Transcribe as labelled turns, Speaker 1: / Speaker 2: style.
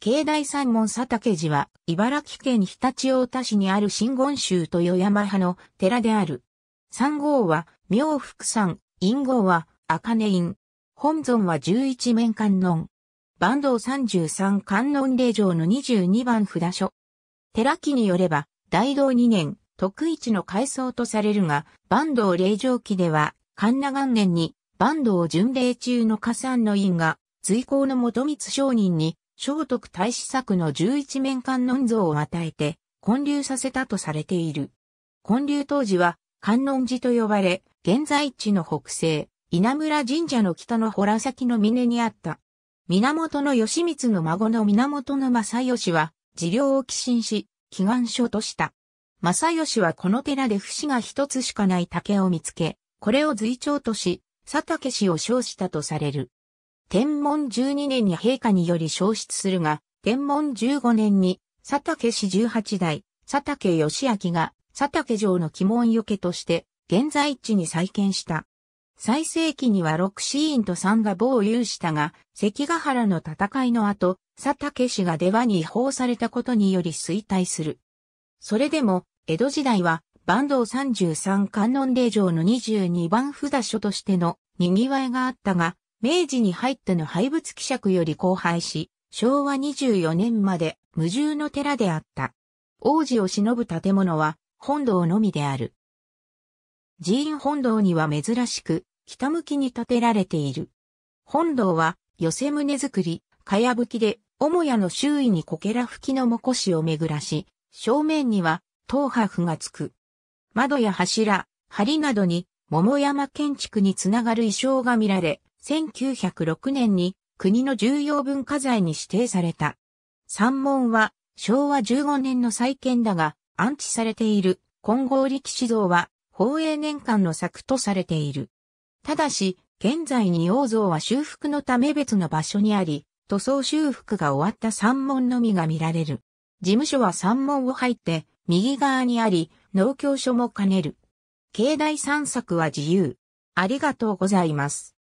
Speaker 1: 境内三門佐竹寺は、茨城県日立太田市にある新言宗と与山派の寺である。三号は、妙福山、陰号は、赤音院。本尊は十一面観音。坂道三十三観音霊場の二十二番札所。寺記によれば、大道二年、徳一の改装とされるが、坂道霊場記では、神奈元年に、坂道巡礼中の加算の院が、随行の元光商人に、聖徳太子作の十一面観音像を与えて、建立させたとされている。建立当時は、観音寺と呼ばれ、現在地の北西、稲村神社の北の洞先の峰にあった。源義満の孫の源正義は、寺領を寄進し、祈願書とした。正義はこの寺で節が一つしかない竹を見つけ、これを随長とし、佐竹氏を称したとされる。天文12年に陛下により消失するが、天文15年に佐竹氏18代、佐竹義明が佐竹城の鬼門よけとして、現在地に再建した。最盛期には六ー院と三が防有したが、関ヶ原の戦いの後、佐竹氏が出羽に違法されたことにより衰退する。それでも、江戸時代は、坂東三十三観音霊場の22番札所としての賑わいがあったが、明治に入っての廃仏希釈より荒廃し、昭和24年まで無住の寺であった。王子を忍ぶ建物は本堂のみである。寺院本堂には珍しく、北向きに建てられている。本堂は、寄せ棟作り、かやぶきで、母屋の周囲にこけら吹きのもこしを巡らし、正面には、東波がつく。窓や柱、梁などに、桃山建築につながる衣装が見られ、1906年に国の重要文化財に指定された。山門は昭和15年の再建だが安置されている金剛力士像は宝永年間の作とされている。ただし、現在仁王像は修復のため別の場所にあり、塗装修復が終わった山門のみが見られる。事務所は山門を入って右側にあり、農協所も兼ねる。境内散策は自由。ありがとうございます。